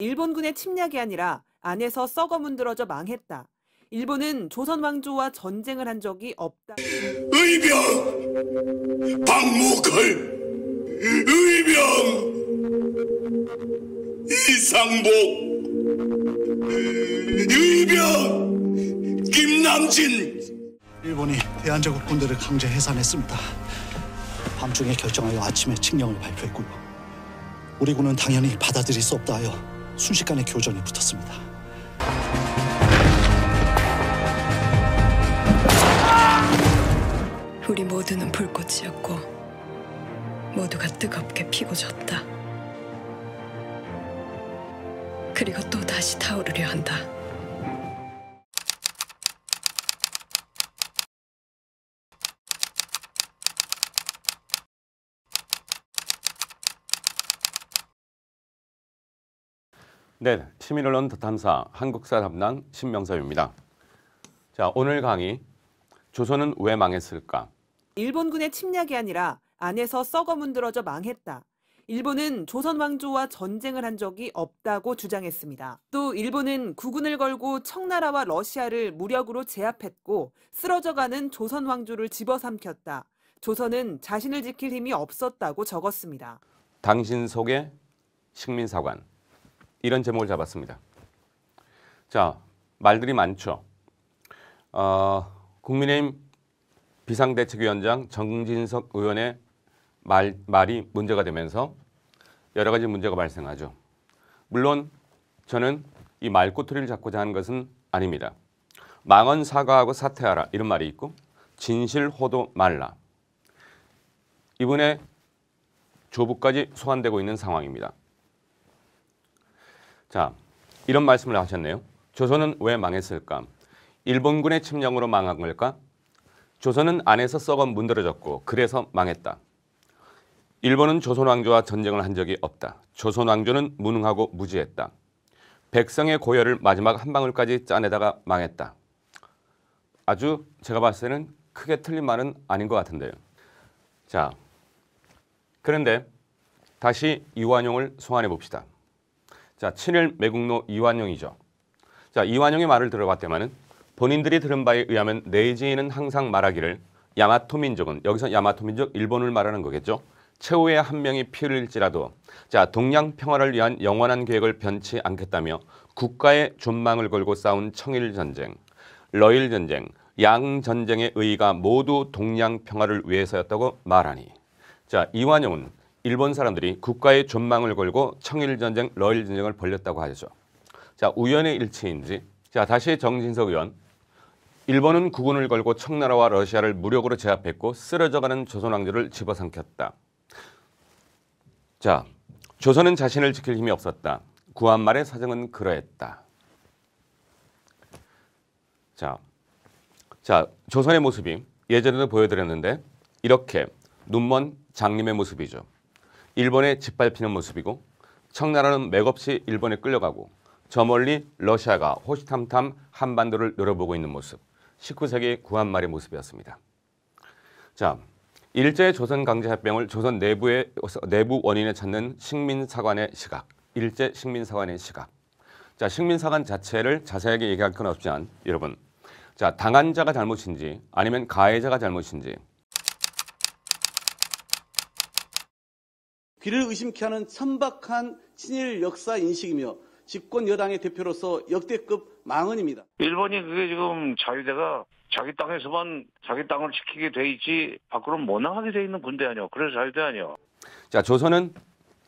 일본군의 침략이 아니라 안에서 썩어 문드러져 망했다. 일본은 조선 왕조와 전쟁을 한 적이 없다. 의병! 박목을! 의병! 이상복! 의병! 김남진! 일본이 대한제국 군대를 강제 해산했습니다. 밤중에 결정하여 아침에 칙령을 발표했고요. 우리 군은 당연히 받아들일 수 없다 하여 순식간에 교전이 붙었습니다. 우리 모두는 불꽃이었고 모두가 뜨겁게 피고 졌다. 그리고 또 다시 타오르려 한다. 네, 시민언론 탐사 한국사담당 신명섭입니다. 자, 오늘 강의 조선은 왜 망했을까? 일본군의 침략이 아니라 안에서 썩어 문드러져 망했다. 일본은 조선 왕조와 전쟁을 한 적이 없다고 주장했습니다. 또 일본은 국군을 걸고 청나라와 러시아를 무력으로 제압했고 쓰러져가는 조선 왕조를 집어삼켰다. 조선은 자신을 지킬 힘이 없었다고 적었습니다. 당신 속에 식민사관 이런 제목을 잡았습니다. 자, 말들이 많죠. 어, 국민의힘 비상대책위원장 정진석 의원의 말, 말이 문제가 되면서 여러 가지 문제가 발생하죠. 물론 저는 이 말꼬투리를 잡고자 하는 것은 아닙니다. 망언 사과하고 사퇴하라 이런 말이 있고 진실 호도 말라. 이번에 조부까지 소환되고 있는 상황입니다. 자, 이런 말씀을 하셨네요. 조선은 왜 망했을까? 일본군의 침략으로 망한 걸까? 조선은 안에서 썩어 문드러졌고 그래서 망했다. 일본은 조선 왕조와 전쟁을 한 적이 없다. 조선 왕조는 무능하고 무지했다. 백성의 고열을 마지막 한 방울까지 짜내다가 망했다. 아주 제가 봤을 때는 크게 틀린 말은 아닌 것 같은데요. 자, 그런데 다시 이완용을 소환해 봅시다. 자, 친일 매국노 이완용이죠. 자, 이완용의 말을 들어봤다면은 본인들이 들은 바에 의하면 내지인은 항상 말하기를 야마토 민족은 여기서 야마토 민족 일본을 말하는 거겠죠. 최후의 한 명이 피를 흘지라도자 동양 평화를 위한 영원한 계획을 변치 않겠다며 국가의 존망을 걸고 싸운 청일 전쟁, 러일 전쟁, 양 전쟁의 의의가 모두 동양 평화를 위해서였다고 말하니 자 이완용은 일본 사람들이 국가의 존망을 걸고 청일전쟁, 러일전쟁을 벌렸다고 하죠. 자, 우연의 일치인지. 자, 다시 정진석 의원. 일본은 국군을 걸고 청나라와 러시아를 무력으로 제압했고 쓰러져가는 조선왕조를 집어삼켰다. 자, 조선은 자신을 지킬 힘이 없었다. 구한말의 사정은 그러했다. 자, 자, 조선의 모습이 예전에도 보여드렸는데 이렇게 눈먼 장님의 모습이죠. 일본에 짓밟히는 모습이고 청나라는 맥없이 일본에 끌려가고 저 멀리 러시아가 호시탐탐 한반도를 노려보고 있는 모습 19세기 구한말의 모습이었습니다. 자, 일제 조선 강제 합병을 조선 내부의 내부 원인에 찾는 식민사관의 시각, 일제 식민사관의 시각. 자, 식민사관 자체를 자세하게 얘기할 건 없지만 여러분, 자 당한 자가 잘못인지 아니면 가해자가 잘못인지 귀를 의심케 하는 천박한 친일 역사 인식이며 집권 여당의 대표로서 역대급 망언입니다. 일본이 그게 지금 자유대가 자기 땅에서만 자기 땅을 지키게 돼 있지 밖으로 못 나가게 돼 있는 군대 아니요. 그래서 자유대 아니요. 자 조선은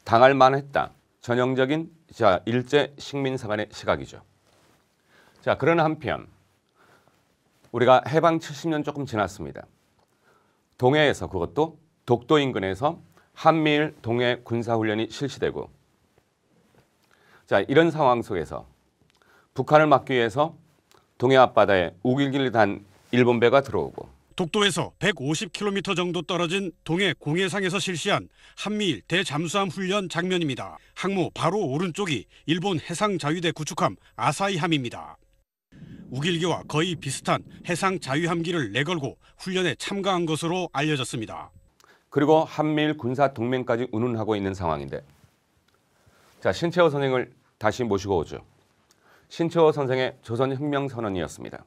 당할 만했다. 전형적인 자 일제 식민사관의 시각이죠. 자 그런 한편 우리가 해방 70년 조금 지났습니다. 동해에서 그것도 독도 인근에서 한미일 동해 군사훈련이 실시되고 자 이런 상황 속에서 북한을 막기 위해서 동해 앞바다에 우길기를 단 일본 배가 들어오고 독도에서 150km 정도 떨어진 동해 공해상에서 실시한 한미일 대잠수함 훈련 장면입니다. 항모 바로 오른쪽이 일본 해상자위대 구축함 아사히함입니다. 우길기와 거의 비슷한 해상자위함기를 내걸고 훈련에 참가한 것으로 알려졌습니다. 그리고 한미일 군사 동맹까지 운운하고 있는 상황인데 자 신채호 선생을 다시 모시고 오죠. 신채호 선생의 조선혁명 선언이었습니다.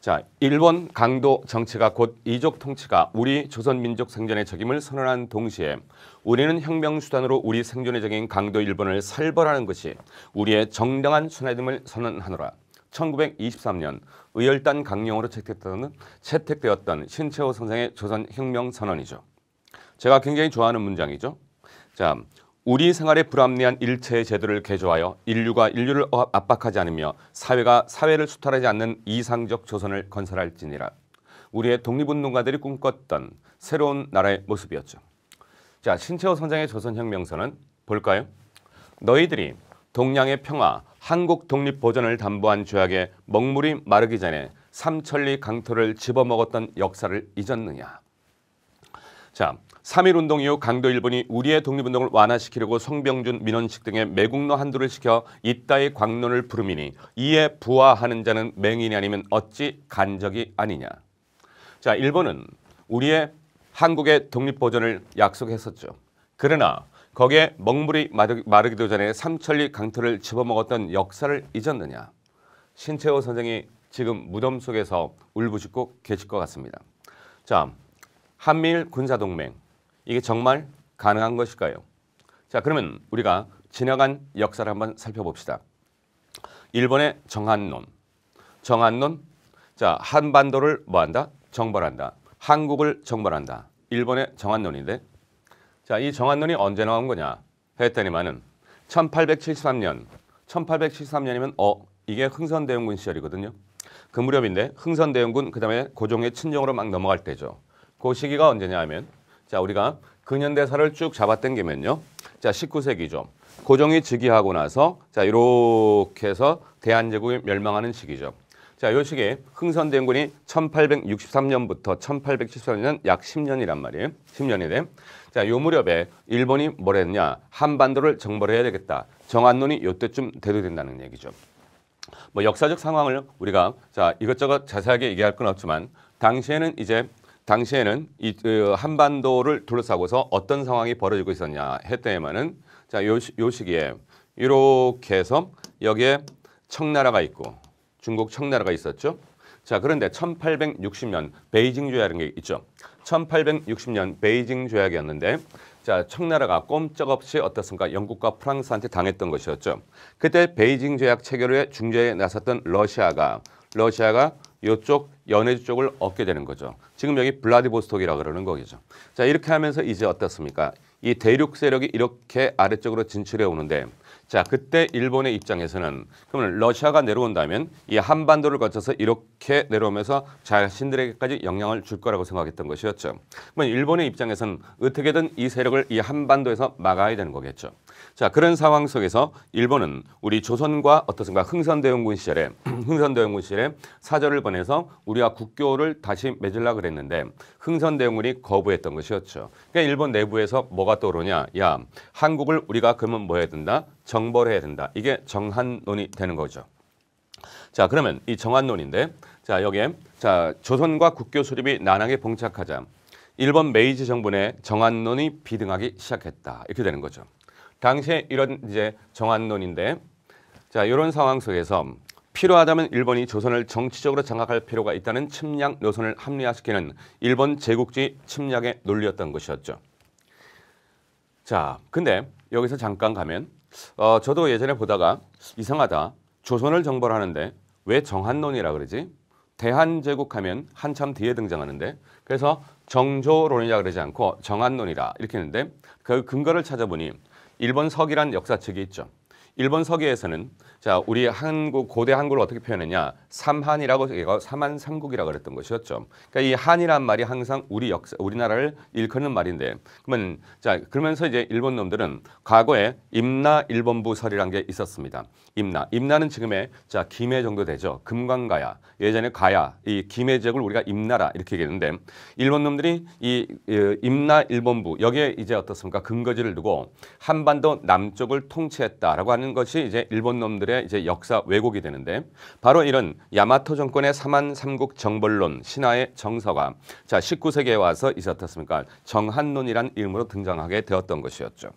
자 일본 강도 정치가 곧 이족 통치가 우리 조선민족 생존의 책임을 선언한 동시에 우리는 혁명 수단으로 우리 생존의 적인 강도 일본을 살벌하는 것이 우리의 정당한 순회됨을 선언하노라. 1923년 의열단 강령으로 채택되었다는, 채택되었다는 신채호 선생의 조선혁명 선언이죠. 제가 굉장히 좋아하는 문장이죠. 자, 우리 생활에 불합리한 일체의 제도를 개조하여 인류가 인류를 어, 압박하지 않으며 사회가 사회를 수탈하지 않는 이상적 조선을 건설할지니라. 우리의 독립운동가들이 꿈꿨던 새로운 나라의 모습이었죠. 자, 신채호 선장의 조선혁명서는 볼까요? 너희들이 동양의 평화, 한국 독립 보전을 담보한 조약에 먹물이 마르기 전에 삼천리 강토를 집어먹었던 역사를 잊었느냐. 자, 3.1운동 이후 강도 일본이 우리의 독립운동을 완화시키려고 성병준, 민원식 등의 매국노 한도를 시켜 이따의 광론을 부르미니 이에 부하하는 자는 맹인이 아니면 어찌 간적이 아니냐. 자, 일본은 우리의 한국의 독립보전을 약속했었죠. 그러나 거기에 먹물이 마르기도 전에 삼천리 강토를 집어먹었던 역사를 잊었느냐. 신채호 선생이 지금 무덤 속에서 울부짖고 계실 것 같습니다. 자, 한미일 군사동맹. 이게 정말 가능한 것일까요? 자, 그러면 우리가 지나간 역사를 한번 살펴봅시다. 일본의 정한론. 정한론. 자, 한반도를 뭐한다? 정벌한다. 한국을 정벌한다. 일본의 정한론인데 자, 이 정한론이 언제 나온 거냐? 했더니만은 1873년, 1873년이면 어 이게 흥선대원군 시절이거든요. 그 무렵인데 흥선대원군 그다음에 고종의 친정으로 막 넘어갈 때죠. 그 시기가 언제냐 하면 자 우리가 근현대사를 쭉 잡아당기면요. 자 19세기죠. 고종이 즉위하고 나서 자 이렇게 해서 대한제국이 멸망하는 시기죠. 자, 요 시기에 흥선대군이 1863년부터 1874년 약 10년이란 말이에요. 10년이래. 자, 요 무렵에 일본이 뭘 했냐? 한반도를 정벌해야 되겠다. 정한론이 요때쯤 돼도 된다는 얘기죠. 뭐 역사적 상황을 우리가 자, 이것저것 자세하게 얘기할 건 없지만 당시에는 이제 당시에는 이그 어, 한반도를 둘러싸고서 어떤 상황이 벌어지고 있었냐 했더니만은 자, 요, 요 시기에 이렇게 해서 여기에 청나라가 있고 중국 청나라가 있었죠. 자, 그런데 1860년 베이징 조약이라는 게 있죠. 1860년 베이징 조약이었는데 자, 청나라가 꼼짝없이 어떻습니까? 영국과 프랑스한테 당했던 것이었죠. 그때 베이징 조약 체결 후에 중재에 나섰던 러시아가 러시아가 이쪽 연해주 쪽을 얻게 되는 거죠. 지금 여기 블라디보스톡이라 고 그러는 거겠죠. 자, 이렇게 하면서 이제 어떻습니까? 이 대륙 세력이 이렇게 아래쪽으로 진출해 오는데 자, 그때 일본의 입장에서는 그러면 러시아가 내려온다면 이 한반도를 거쳐서 이렇게 내려오면서 자신들에게까지 영향을 줄 거라고 생각했던 것이었죠. 그러면 일본의 입장에서는 어떻게든 이 세력을 이 한반도에서 막아야 되는 거겠죠. 자, 그런 상황 속에서 일본은 우리 조선과 어떻습니까? 흥선대원군 시절에 흥선대원군 시절에 사절을 보내서 우리와 국교를 다시 맺으려고 그랬는데 흥선대원군이 거부했던 것이었죠. 그러니까 일본 내부에서 뭐가 떠오르냐? 야, 한국을 우리가 그러면 뭐 해야 된다? 정벌해야 된다. 이게 정한론이 되는 거죠. 자 그러면 이 정한론인데 자 여기에 자 조선과 국교 수립이 난항에 봉착하자 일본 메이지 정부 내 정한론이 비등하기 시작했다 이렇게 되는 거죠. 당시에 이런 이제 정한론인데 자 이런 상황 속에서 필요하다면 일본이 조선을 정치적으로 장악할 필요가 있다는 침략 노선을 합리화시키는 일본 제국주의 침략의 논리였던 것이었죠. 자, 근데 여기서 잠깐 가면 어, 저도 예전에 보다가 이상하다. 조선을 정벌하는데 왜 정한론이라 그러지? 대한제국 하면 한참 뒤에 등장하는데 그래서 정조론이라 그러지 않고 정한론이라 이렇게 했는데 그 근거를 찾아보니 일본 서기란 역사책이 있죠. 일본 서기에서는 자, 우리 한국 고대 한국을 어떻게 표현했냐? 삼한이라고 얘가 삼한 삼국이라고 그랬던 것이었죠. 그러니까 이 한이란 말이 항상 우리 역사 우리나라를 일컫는 말인데. 그러면 자, 그러면서 이제 일본 놈들은 과거에 임나 일본부설이란 게 있었습니다. 임나. 임나는 지금의 자, 김해 정도 되죠. 금강가야. 예전에 가야. 이 김해 지역을 우리가 임나라 이렇게 얘기했는데 일본 놈들이 이, 이 임나 일본부 여기에 이제 어떻습니까? 근거지를 두고 한반도 남쪽을 통치했다라고 하는 것이 이제 일본 놈들의 때 이제 역사 왜곡이 되는데 바로 이런 야마토 정권의 삼한 삼국 정벌론 신화의 정서가 자 19세기에 와서 있었어습니까 정한론이란 이름으로 등장하게 되었던 것이었죠.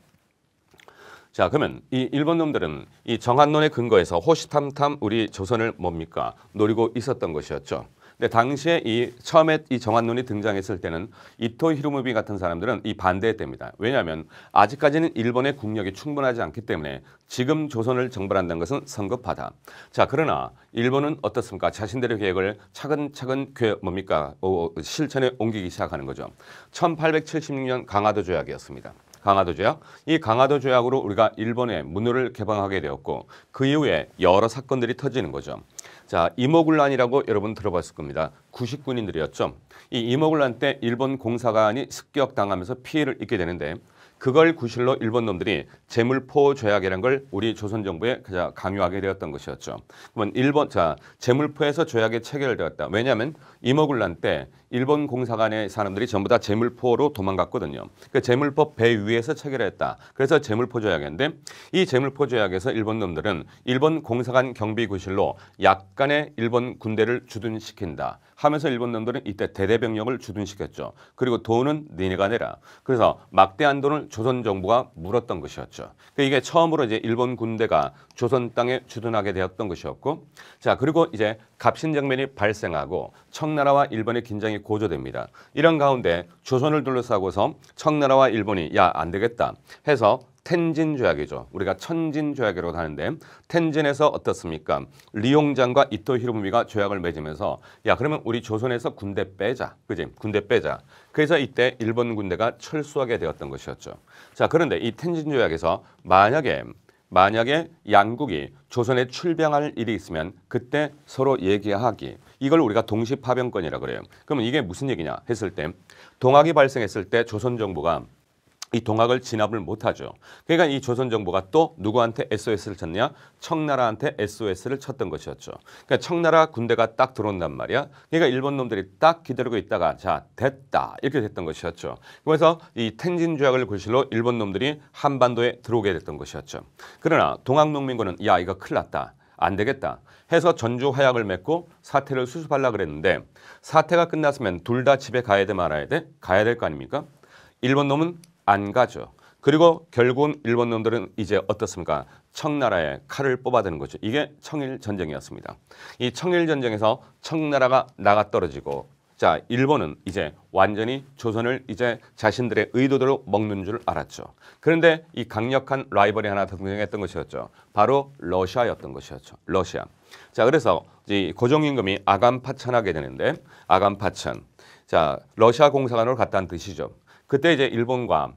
자 그러면 이 일본 놈들은 이 정한론의 근거에서 호시탐탐 우리 조선을 뭡니까 노리고 있었던 것이었죠. 근데 당시에 이 처음에 이 정한론이 등장했을 때는 이토 히로무비 같은 사람들은 이 반대했답니다. 왜냐하면 아직까지는 일본의 국력이 충분하지 않기 때문에 지금 조선을 정벌한다는 것은 성급하다. 자 그러나 일본은 어떻습니까? 자신들의 계획을 차근차근 그 뭡니까 오, 어, 어, 실천에 옮기기 시작하는 거죠. 1876년 강화도 조약이었습니다. 강화도 조약. 이 강화도 조약으로 우리가 일본의 문호를 개방하게 되었고 그 이후에 여러 사건들이 터지는 거죠. 자, 이모굴란이라고 여러분 들어봤을 겁니다. 구식군인들이었죠. 이 이모굴란 때 일본 공사관이 습격당하면서 피해를 입게 되는데 그걸 구실로 일본 놈들이 재물포 조약이라는걸 우리 조선 정부에 강요하게 되었던 것이었죠. 그러면 일본 자 재물포에서 조약에 체결되었다. 왜냐하면 임오군란 때 일본 공사관의 사람들이 전부 다 재물포로 도망갔거든요. 그 재물포 배 위에서 체결했다. 그래서 재물포 조약인데 이 재물포 조약에서 일본 놈들은 일본 공사관 경비 구실로 약간의 일본 군대를 주둔시킨다. 하면서 일본 놈들은 이때 대대병력을 주둔시켰죠. 그리고 돈은 니네가 내라. 그래서 막대한 돈을 조선 정부가 물었던 것이었죠. 그러니까 이게 처음으로 이제 일본 군대가 조선 땅에 주둔하게 되었던 것이었고 자 그리고 이제 갑신정변이 발생하고 청나라와 일본의 긴장이 고조됩니다. 이런 가운데 조선을 둘러싸고서 청나라와 일본이 야 안 되겠다 해서 텐진 조약이죠. 우리가 천진 조약이라고 하는데 텐진에서 어떻습니까? 리용장과 이토 히로부미가 조약을 맺으면서 야 그러면 우리 조선에서 군대 빼자. 그지? 군대 빼자. 그래서 이때 일본 군대가 철수하게 되었던 것이었죠. 자 그런데 이 텐진 조약에서 만약에 만약에 양국이 조선에 출병할 일이 있으면 그때 서로 얘기하기 이걸 우리가 동시파병권이라 그래요. 그러면 이게 무슨 얘기냐 했을 때 동학이 발생했을 때 조선 정부가 이 동학을 진압을 못하죠. 그러니까 이 조선 정부가 또 누구한테 SOS를 쳤냐? 청나라한테 SOS를 쳤던 것이었죠. 그러니까 청나라 군대가 딱 들어온단 말이야. 그러니까 일본 놈들이 딱 기다리고 있다가 자 됐다 이렇게 됐던 것이었죠. 그래서 이 텐진 조약을 구실로 일본 놈들이 한반도에 들어오게 됐던 것이었죠. 그러나 동학농민군은 야 이거 큰일 났다. 안 되겠다 해서 전주 화약을 맺고 사태를 수습하려 그랬는데 사태가 끝났으면 둘 다 집에 가야 돼 말아야 돼? 가야 될 거 아닙니까? 일본 놈은 안 가죠. 그리고 결국은 일본 놈들은 이제 어떻습니까? 청나라의 칼을 뽑아대는 거죠. 이게 청일 전쟁이었습니다. 이 청일 전쟁에서 청나라가 나가 떨어지고 자 일본은 이제 완전히 조선을 이제 자신들의 의도대로 먹는 줄 알았죠. 그런데 이 강력한 라이벌이 하나 등장했던 것이었죠. 바로 러시아였던 것이었죠. 러시아. 자 그래서 이 고종임금이 아간파천하게 되는데 아간파천. 자 러시아 공사관으로 갔다는 뜻이죠. 그때 이제 일본과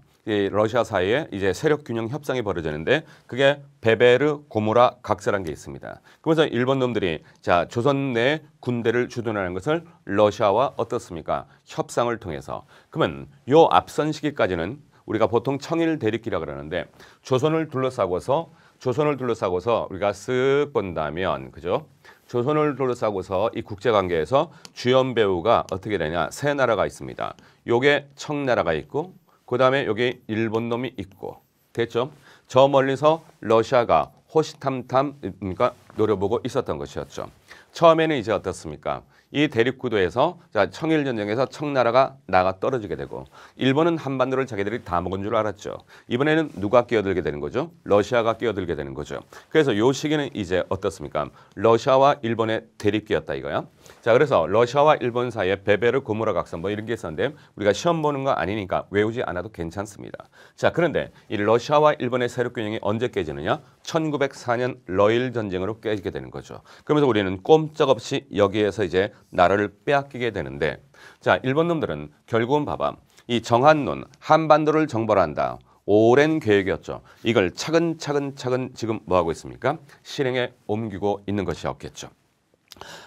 러시아 사이에 이제 세력 균형 협상이 벌어지는데 그게 베베르 고무라 각서란 게 있습니다. 그래서 일본 놈들이 자 조선 내 군대를 주둔하는 것을 러시아와 어떻습니까? 협상을 통해서 그러면 요 앞선 시기까지는 우리가 보통 청일 대립기라 그러는데 조선을 둘러싸고서 조선을 둘러싸고서 우리가 쓱 본다면 그죠? 조선을 둘러싸고서 이 국제관계에서 주연 배우가 어떻게 되냐 세 나라가 있습니다. 요게 청나라가 있고 그 다음에 여기 일본 놈이 있고 됐죠? 저 멀리서 러시아가 호시탐탐 그러니까 노려보고 있었던 것이었죠. 처음에는 이제 어떻습니까? 이 대립구도에서 자 청일전쟁에서 청나라가 나가 떨어지게 되고 일본은 한반도를 자기들이 다 먹은 줄 알았죠. 이번에는 누가 끼어들게 되는 거죠? 러시아가 끼어들게 되는 거죠. 그래서 요 시기는 이제 어떻습니까? 러시아와 일본의 대립기였다 이거야. 자 그래서 러시아와 일본 사이에 베베르 고무라 각선 뭐 이런 게 있었는데 우리가 시험 보는 거 아니니까 외우지 않아도 괜찮습니다. 자 그런데 이 러시아와 일본의 세력 균형이 언제 깨지느냐? 1904년 러일 전쟁으로 깨지게 되는 거죠. 그러면서 우리는 꼼짝없이 여기에서 이제 나라를 빼앗기게 되는데 자 일본 놈들은 결국은 봐봐 이 정한론 한반도를 정벌한다. 오랜 계획이었죠. 이걸 차근차근 차근 지금 뭐하고 있습니까? 실행에 옮기고 있는 것이었겠죠.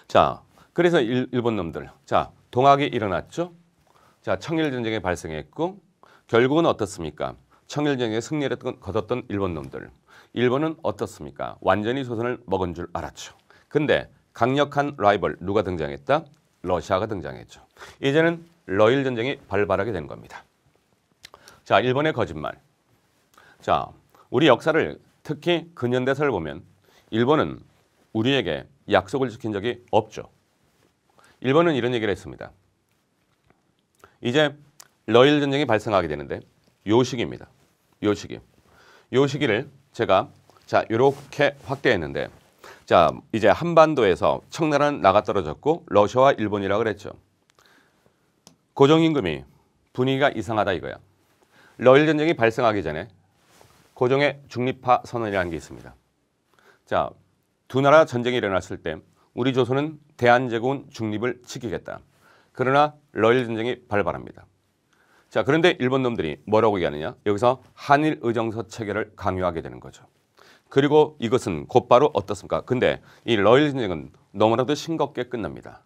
자, 그래서 일, 본 놈들. 자, 동학이 일어났죠. 자, 청일전쟁이 발생했고 결국은 어떻습니까? 청일전쟁에 승리를 거뒀던 일본 놈들. 일본은 어떻습니까? 완전히 조선을 먹은 줄 알았죠. 근데 강력한 라이벌 누가 등장했다? 러시아가 등장했죠. 이제는 러일 전쟁이 발발하게 된 겁니다. 자, 일본의 거짓말. 자, 우리 역사를 특히 근현대사를 보면 일본은 우리에게 약속을 지킨 적이 없죠. 일본은 이런 얘기를 했습니다. 이제 러일 전쟁이 발생하게 되는데 요시기입니다. 요시기. 요시기를 제가 자 이렇게 확대했는데 자 이제 한반도에서 청나라는 나가 떨어졌고 러시아와 일본이라 고 그랬죠. 고정임금이 분위기가 이상하다 이거야. 러일 전쟁이 발생하기 전에 고정의 중립화 선언이라는 게 있습니다. 자, 두 나라 전쟁이 일어났을 때 우리 조선은 대한제국 중립을 지키겠다. 그러나 러일 전쟁이 발발합니다. 자, 그런데 일본 놈들이 뭐라고 얘기하느냐? 여기서 한일 의정서 체결을 강요하게 되는 거죠. 그리고 이것은 곧바로 어떻습니까? 근데 이 러일 전쟁은 너무나도 싱겁게 끝납니다.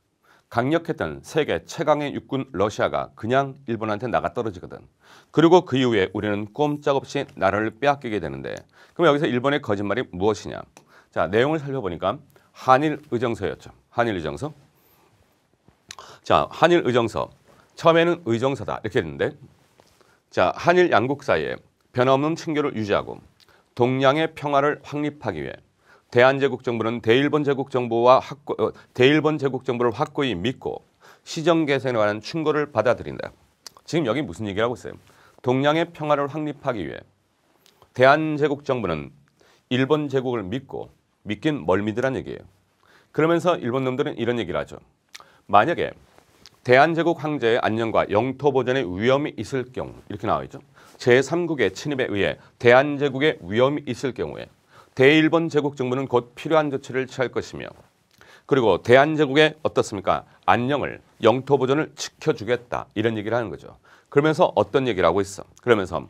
강력했던 세계 최강의 육군 러시아가 그냥 일본한테 나가 떨어지거든. 그리고 그 이후에 우리는 꼼짝없이 나라를 빼앗기게 되는데 그럼 여기서 일본의 거짓말이 무엇이냐? 자, 내용을 살펴보니까 한일 의정서였죠. 한일 의정서. 자, 한일 의정서. 처음에는 의정서다 이렇게 했는데 자 한일 양국 사이에 변함없는 친교를 유지하고 동양의 평화를 확립하기 위해 대한제국 정부는 대일본 제국 정부와 확고, 어, 대일본 제국 정부를 확고히 믿고 시정 개선에 관한 충고를 받아들인다. 지금 여기 무슨 얘기를 하고 있어요? 동양의 평화를 확립하기 위해 대한제국 정부는 일본 제국을 믿고 믿긴 멀미드란 얘기예요. 그러면서 일본 놈들은 이런 얘기를 하죠. 만약에 대한제국 황제의 안녕과 영토 보전에 위험이 있을 경우 이렇게 나와 있죠. 제3국의 침입에 의해 대한제국에 위험이 있을 경우에 대일본 제국 정부는 곧 필요한 조치를 취할 것이며 그리고 대한제국의 어떻습니까? 안녕을 영토 보전을 지켜주겠다 이런 얘기를 하는 거죠. 그러면서 어떤 얘기를 하고 있어? 그러면서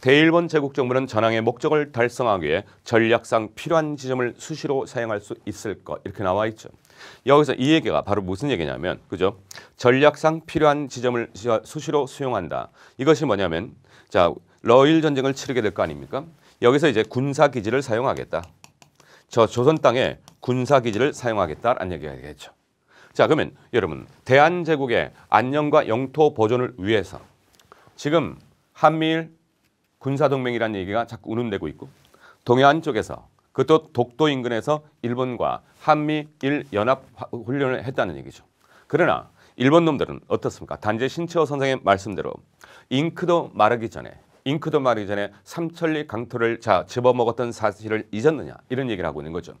대일본 제국 정부는 전황의 목적을 달성하기 위해 전략상 필요한 지점을 수시로 사용할 수 있을 것 이렇게 나와 있죠. 여기서 이 얘기가 바로 무슨 얘기냐면 그죠? 전략상 필요한 지점을 수시로 수용한다. 이것이 뭐냐면 자 러일 전쟁을 치르게 될 거 아닙니까? 여기서 이제 군사 기지를 사용하겠다. 저 조선 땅에 군사 기지를 사용하겠다라는 얘기가 되겠죠. 자 그러면 여러분 대한제국의 안녕과 영토 보존을 위해서 지금 한미일 군사동맹이라는 얘기가 자꾸 운운되고 있고 동해안 쪽에서 그것도 독도 인근에서 일본과 한미일 연합 훈련을 했다는 얘기죠. 그러나 일본 놈들은 어떻습니까? 단지 신채호 선생의 말씀대로 잉크도 마르기 전에 잉크도 마르기 전에 삼천리 강토를 자 집어먹었던 사실을 잊었느냐 이런 얘기를 하고 있는 거죠.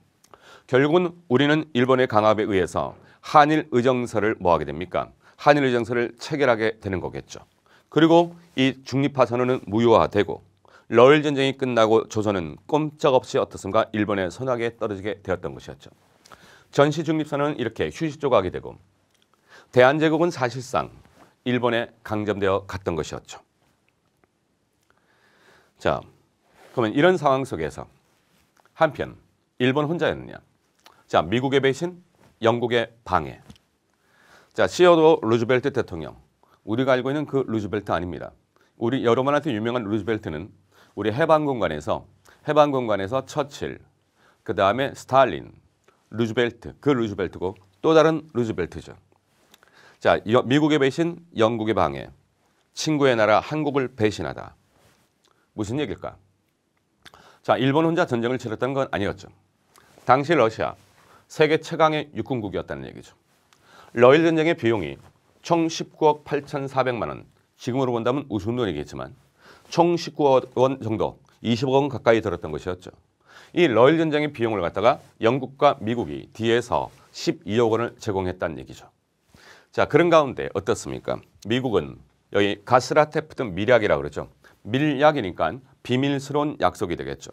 결국은 우리는 일본의 강압에 의해서 한일 의정서를 뭐하게 됩니까? 한일 의정서를 체결하게 되는 거겠죠. 그리고 이 중립화 선언은 무효화되고 러일 전쟁이 끝나고 조선은 꼼짝없이 어떻습니까 일본의 선악에 떨어지게 되었던 것이었죠. 전시 중립선은 이렇게 휴식조 가게 되고 대한제국은 사실상 일본에 강점되어 갔던 것이었죠. 자, 그러면 이런 상황 속에서 한편 일본 혼자였느냐? 자, 미국의 배신, 영국의 방해. 자, 시어도 루즈벨트 대통령. 우리가 알고 있는 그 루즈벨트 아닙니다. 우리 여러분한테 유명한 루즈벨트는 우리 해방공관에서 해방공관에서 처칠, 그 다음에 스탈린, 루즈벨트, 그 루즈벨트고 또 다른 루즈벨트죠. 자, 여, 미국의 배신, 영국의 방해, 친구의 나라 한국을 배신하다. 무슨 얘기일까? 자, 일본 혼자 전쟁을 치렀던 건 아니었죠. 당시 러시아, 세계 최강의 육군국이었다는 얘기죠. 러일 전쟁의 비용이 총 19억 8,400만 원, 지금으로 본다면 우스운 돈이겠지만 총 19억 원 정도 20억 원 가까이 들었던 것이었죠. 이 러일 전쟁의 비용을 갖다가 영국과 미국이 뒤에서 12억 원을 제공했다는 얘기죠. 자 그런 가운데 어떻습니까? 미국은 여기 가스라테프트 밀약이라고 그러죠. 밀약이니까 비밀스러운 약속이 되겠죠.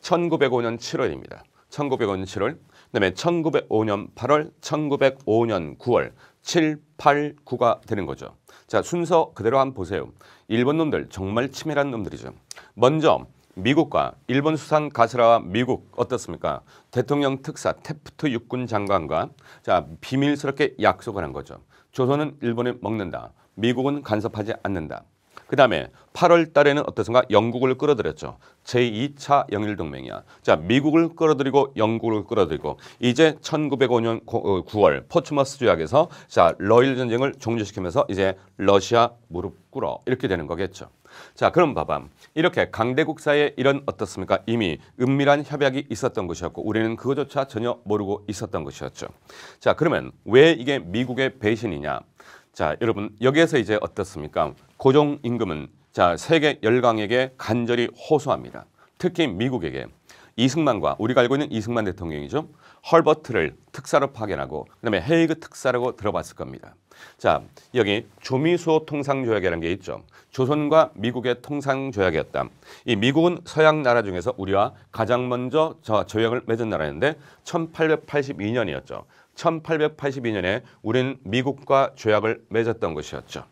1905년 7월입니다. 1905년 7월, 그다음에 1905년 8월, 1905년 9월 7, 8, 9가 되는 거죠. 자 순서 그대로 한번 보세요. 일본 놈들 정말 치밀한 놈들이죠. 먼저 미국과 일본 수상 가스라와 미국 어떻습니까? 대통령 특사 테프트 육군 장관과 자 비밀스럽게 약속을 한 거죠. 조선은 일본에 먹는다. 미국은 간섭하지 않는다. 그 다음에 8월 달에는 어떻습니까? 영국을 끌어들였죠. 제2차 영일동맹이야. 자, 미국을 끌어들이고 영국을 끌어들이고 이제 1905년 9월 어, 포츠머스 조약에서 자, 러일 전쟁을 종료시키면서 이제 러시아 무릎 꿇어 이렇게 되는 거겠죠. 자, 그럼 봐봐. 이렇게 강대국 사이에 이런 어떻습니까? 이미 은밀한 협약이 있었던 것이었고 우리는 그것조차 전혀 모르고 있었던 것이었죠. 자, 그러면 왜 이게 미국의 배신이냐? 자, 여러분 여기에서 이제 어떻습니까? 고종 임금은 자, 세계 열강에게 간절히 호소합니다. 특히 미국에게 이승만과 우리가 알고 있는 이승만 대통령이죠. 헐버트를 특사로 파견하고 그다음에 헤이그 특사라고 들어봤을 겁니다. 자, 여기 조미수호 통상조약이라는 게 있죠. 조선과 미국의 통상조약이었다. 이 미국은 서양 나라 중에서 우리와 가장 먼저 저 조약을 맺은 나라였는데 1882년이었죠. 1882년에 우린 미국과 조약을 맺었던 것이었죠.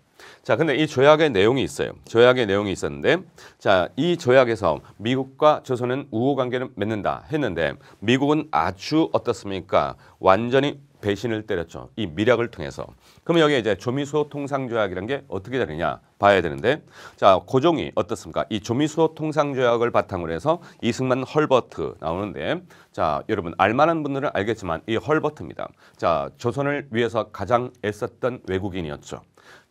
자, 근데 이 조약의 내용이 있어요. 조약의 내용이 있었는데, 자, 이 조약에서 미국과 조선은 우호 관계를 맺는다 했는데, 미국은 아주 어떻습니까? 완전히 배신을 때렸죠. 이 미략을 통해서. 그러면 여기에 이제 조미수호 통상조약이란 게 어떻게 되느냐 봐야 되는데 자 고종이 어떻습니까? 이 조미수호 통상조약을 바탕으로 해서 이승만 헐버트 나오는데 자 여러분 알만한 분들은 알겠지만 이 헐버트입니다. 자 조선을 위해서 가장 애썼던 외국인이었죠.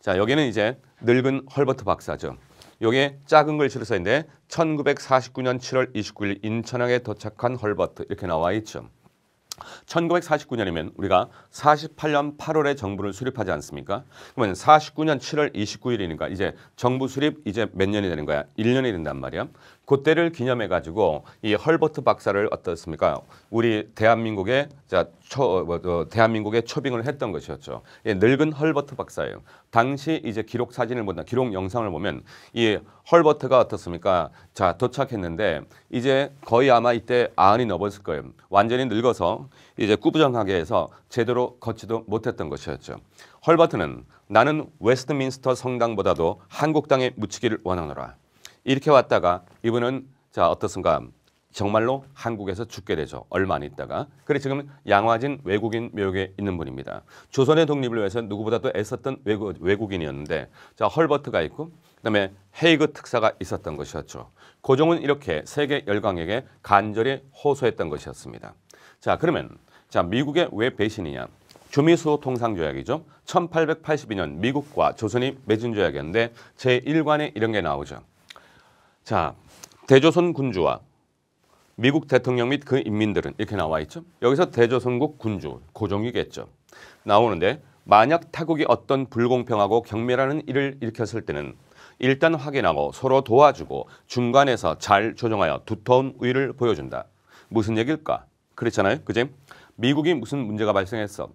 자 여기는 이제 늙은 헐버트 박사죠. 요게 작은 글씨로 써있는데 1949년 7월 29일 인천항에 도착한 헐버트 이렇게 나와 있죠. 1949년이면 우리가 48년 8월에 정부를 수립하지 않습니까? 그러면 49년 7월 29일이니까 이제 정부 수립 이제 몇 년이 되는 거야? 1년이 된단 말이야. 그때를 기념해 가지고 이 헐버트 박사를 어떻습니까? 우리 대한민국의 자 초, 어, 뭐, 어, 대한민국에 초빙을 했던 것이었죠. 예, 늙은 헐버트 박사예요. 당시 이제 기록 사진을 보다 기록 영상을 보면 이 헐버트가 어떻습니까? 자 도착했는데 이제 거의 아마 이때 아흔이 넘었을 거예요. 완전히 늙어서 이제 꾸부정하게 해서 제대로 걷지도 못했던 것이었죠. 헐버트는 나는 웨스트민스터 성당보다도 한국 땅에 묻히기를 원하노라. 이렇게 왔다가 이분은 자 어떻습니까? 정말로 한국에서 죽게 되죠. 얼마 안 있다가. 그래 지금 양화진 외국인 묘역에 있는 분입니다. 조선의 독립을 위해서 누구보다도 애썼던 외국, 외국인이었는데 자 헐버트가 있고 그다음에 헤이그 특사가 있었던 것이었죠. 고종은 이렇게 세계 열강에게 간절히 호소했던 것이었습니다. 자 그러면 자 미국의 왜 배신이냐? 주미수호 통상조약이죠. 1882년 미국과 조선이 맺은 조약이었는데 제1관에 이런 게 나오죠. 자, 대조선 군주와 미국 대통령 및 그 인민들은 이렇게 나와 있죠. 여기서 대조선국 군주, 고종이겠죠. 나오는데 만약 타국이 어떤 불공평하고 경멸하는 일을 일으켰을 때는 일단 확인하고 서로 도와주고 중간에서 잘 조정하여 두터운 우위를 보여준다. 무슨 얘기일까? 그렇잖아요. 그지? 미국이 무슨 문제가 발생했어?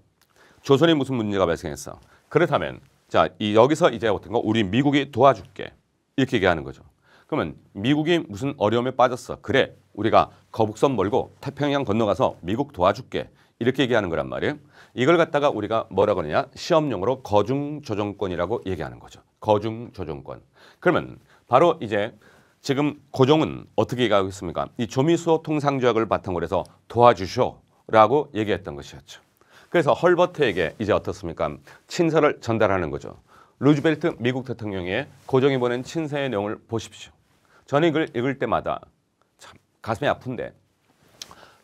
조선이 무슨 문제가 발생했어? 그렇다면 자, 이 여기서 이제 어떤 거 우리 미국이 도와줄게. 이렇게 얘기하는 거죠. 그러면 미국이 무슨 어려움에 빠졌어. 그래 우리가 거북선 몰고 태평양 건너가서 미국 도와줄게. 이렇게 얘기하는 거란 말이에요. 이걸 갖다가 우리가 뭐라고 하느냐 시험용으로 거중조정권이라고 얘기하는 거죠. 거중조정권. 그러면 바로 이제 지금 고종은 어떻게 얘기하고 있습니까? 이 조미수호 통상조약을 바탕으로 해서 도와주쇼라고 얘기했던 것이었죠. 그래서 헐버트에게 이제 어떻습니까? 친서를 전달하는 거죠. 루즈벨트 미국 대통령의 고종이 보낸 친서의 내용을 보십시오. 저는 이걸 읽을 때마다 참 가슴이 아픈데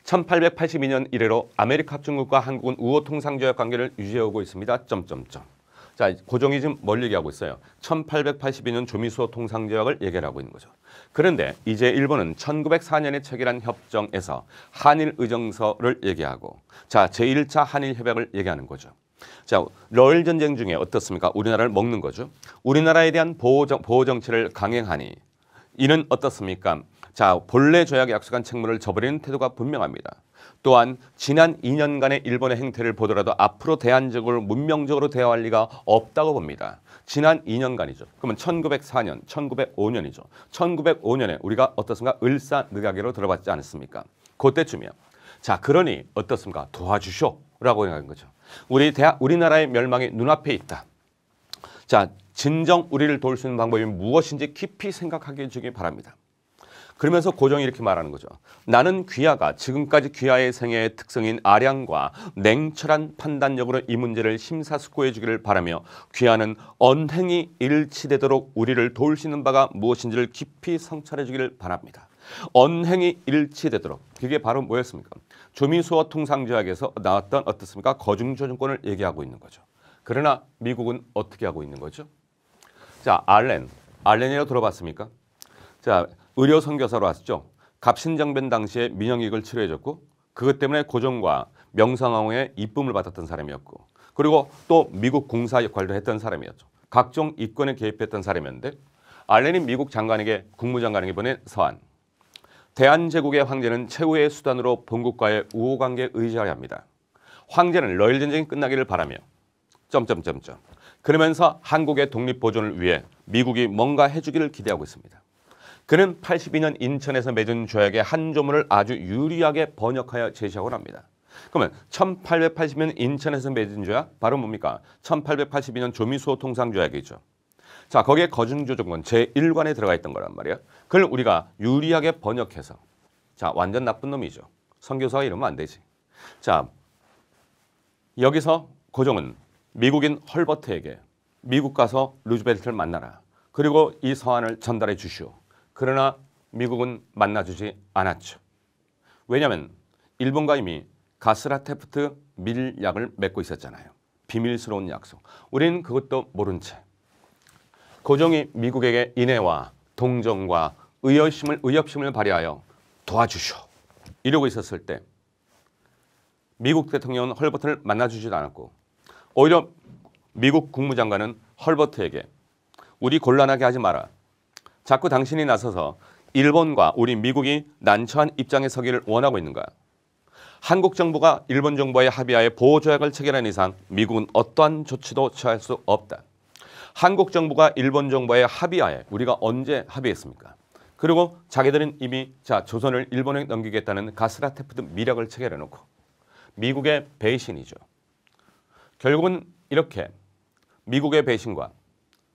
1882년 이래로 아메리카 합중국과 한국은 우호 통상조약 관계를 유지하고 있습니다. 점점점. 자, 고종이 지금 뭘 얘기하고 있어요? 1882년 조미수호 통상조약을 얘기하고 있는 거죠. 그런데 이제 일본은 1904년에 체결한 협정에서 한일 의정서를 얘기하고 자, 제1차 한일 협약을 얘기하는 거죠. 자, 러일 전쟁 중에 어떻습니까? 우리나라를 먹는 거죠. 우리나라에 대한 보호 보호정치를 강행하니 이는 어떻습니까? 자, 본래 조약에 약속한 책무를 저버리는 태도가 분명합니다. 또한 지난 2년간의 일본의 행태를 보더라도 앞으로 대안적으로 문명적으로 대화할 리가 없다고 봅니다. 지난 2년간이죠. 그러면 1904년, 1905년이죠. 1905년에 우리가 어떻습니까? 을사늑약계로 들어봤지 않았습니까? 그때쯤이요. 자, 그러니 어떻습니까? 도와주쇼 라고 생각한 거죠. 우리 대학, 우리나라의 멸망이 눈앞에 있다. 자, 진정 우리를 도울 수 있는 방법이 무엇인지 깊이 생각하게 해주기 바랍니다. 그러면서 고정이 이렇게 말하는 거죠. 나는 귀하가 지금까지 귀하의 생애의 특성인 아량과 냉철한 판단력으로 이 문제를 심사숙고해 주기를 바라며 귀하는 언행이 일치되도록 우리를 도울 수 있는 바가 무엇인지를 깊이 성찰해 주기를 바랍니다. 언행이 일치되도록 그게 바로 뭐였습니까? 조미수와 통상조약에서 나왔던 어떻습니까? 거중조정권을 얘기하고 있는 거죠. 그러나 미국은 어떻게 하고 있는 거죠? 자, 알렌. 알렌이라고 들어봤습니까? 자, 의료 선교사로 왔죠. 갑신정변 당시에 민영익을 치료해줬고 그것 때문에 고종과 명상왕후의 이쁨을 받았던 사람이었고 그리고 또 미국 공사 역할도 했던 사람이었죠. 각종 입권에 개입했던 사람이었는데 알렌이 미국 장관에게 국무장관에게 보낸 서한. 대한제국의 황제는 최후의 수단으로 본국과의 우호관계 의지하려 합니다. 황제는 러일 전쟁이 끝나기를 바라며 점점점점 그러면서 한국의 독립 보존을 위해 미국이 뭔가 해주기를 기대하고 있습니다. 그는 82년 인천에서 맺은 조약의 한 조문을 아주 유리하게 번역하여 제시하곤 합니다. 그러면 1880년 인천에서 맺은 조약 바로 뭡니까? 1882년 조미수 통상조약이죠. 자 거기에 거중조정권 제1관에 들어가 있던 거란 말이에요. 그걸 우리가 유리하게 번역해서 자 완전 나쁜 놈이죠. 선교사가 이러면 안 되지. 자 여기서 고종은 미국인 헐버트에게 미국 가서 루즈벨트를 만나라. 그리고 이 서한을 전달해 주시오. 그러나 미국은 만나주지 않았죠. 왜냐하면 일본과 이미 가스라테프트 밀약을 맺고 있었잖아요. 비밀스러운 약속. 우리는 그것도 모른 채. 고종이 미국에게 인애와 동정과 의협심을, 의협심을 발휘하여 도와주시오. 이러고 있었을 때 미국 대통령은 헐버트를 만나주지도 않았고 오히려 미국 국무장관은 헐버트에게 우리 곤란하게 하지 마라. 자꾸 당신이 나서서 일본과 우리 미국이 난처한 입장에 서기를 원하고 있는가? 한국 정부가 일본 정부와의 합의하에 보호조약을 체결한 이상 미국은 어떠한 조치도 취할 수 없다. 한국 정부가 일본 정부와의 합의하에 우리가 언제 합의했습니까? 그리고 자기들은 이미 자 조선을 일본에 넘기겠다는 가스라테프트 미력을 체결해놓고 미국의 배신이죠. 결국은 이렇게 미국의 배신과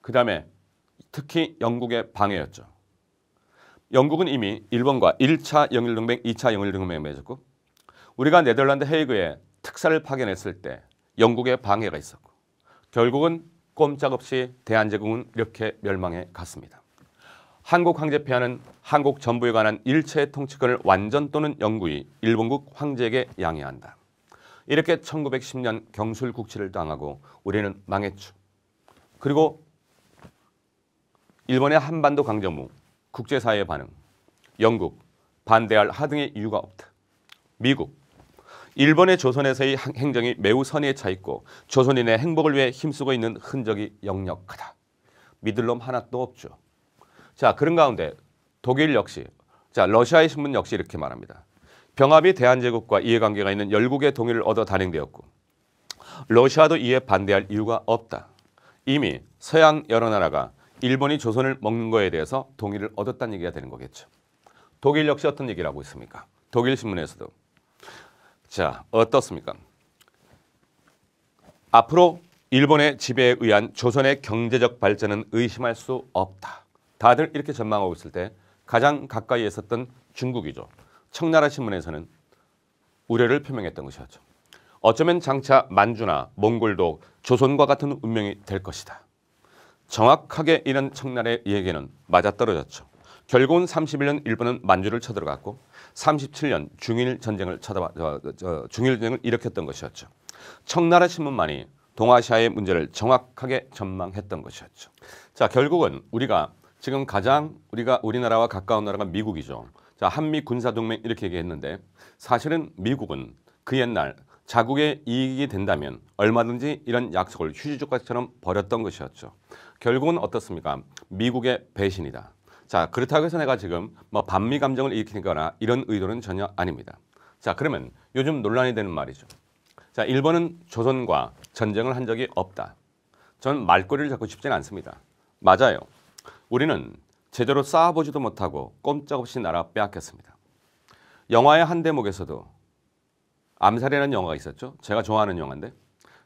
그 다음에 특히 영국의 방해였죠. 영국은 이미 일본과 1차 영일동맹, 2맺 영일동맹을 맺었고 우리가 네덜란드 헤이그에 특사를 파견했을 때 영국의 방해가 있었고 결국은 꼼짝없이 대한제국은 이렇게 멸망해 갔습니다. 한국 황제폐하는 한국 전부에 관한 일체의 통치권을 완전 또는 영구히 일본국 황제에게 양해한다. 이렇게 1910년 경술 국치를 당하고 우리는 망했죠. 그리고 일본의 한반도 강정무, 국제사회의 반응, 영국, 반대할 하등의 이유가 없다. 미국, 일본의 조선에서의 행정이 매우 선의에 차 있고 조선인의 행복을 위해 힘쓰고 있는 흔적이 역력하다. 믿을 놈 하나도 없죠. 자 그런 가운데 독일 역시 자 러시아의 신문 역시 이렇게 말합니다. 병합이 대한제국과 이해관계가 있는 열국의 동의를 얻어 단행되었고 러시아도 이에 반대할 이유가 없다. 이미 서양 여러 나라가 일본이 조선을 먹는 거에 대해서 동의를 얻었다는 얘기가 되는 거겠죠. 독일 역시 어떤 얘기를 하고 있습니까? 독일 신문에서도. 자, 어떻습니까? 앞으로 일본의 지배에 의한 조선의 경제적 발전은 의심할 수 없다. 다들 이렇게 전망하고 있을 때 가장 가까이 있었던 중국이죠. 청나라 신문에서는 우려를 표명했던 것이었죠. 어쩌면 장차 만주나 몽골도 조선과 같은 운명이 될 것이다. 정확하게 이런 청나라의 얘기는 맞아떨어졌죠. 결국은 31년 일본은 만주를 쳐들어갔고 37년 중일 전쟁을 쳐다 중일 전쟁을 일으켰던 것이었죠. 청나라 신문만이 동아시아의 문제를 정확하게 전망했던 것이었죠. 자, 결국은 우리가 지금 가장 우리가 우리나라와 가까운 나라가 미국이죠. 자, 한미 군사동맹 이렇게 얘기했는데 사실은 미국은 그 옛날 자국의 이익이 된다면 얼마든지 이런 약속을 휴지조각처럼 버렸던 것이었죠. 결국은 어떻습니까? 미국의 배신이다. 자 그렇다고 해서 내가 지금 뭐 반미 감정을 일으키거나 는 이런 의도는 전혀 아닙니다. 자 그러면 요즘 논란이 되는 말이죠. 자 일본은 조선과 전쟁을 한 적이 없다. 전 말꼬리를 잡고 싶지는 않습니다. 맞아요. 우리는 제대로 쌓아보지도 못하고 꼼짝없이 나라 빼앗겼습니다. 영화의 한 대목에서도 암살이라는 영화가 있었죠. 제가 좋아하는 영화인데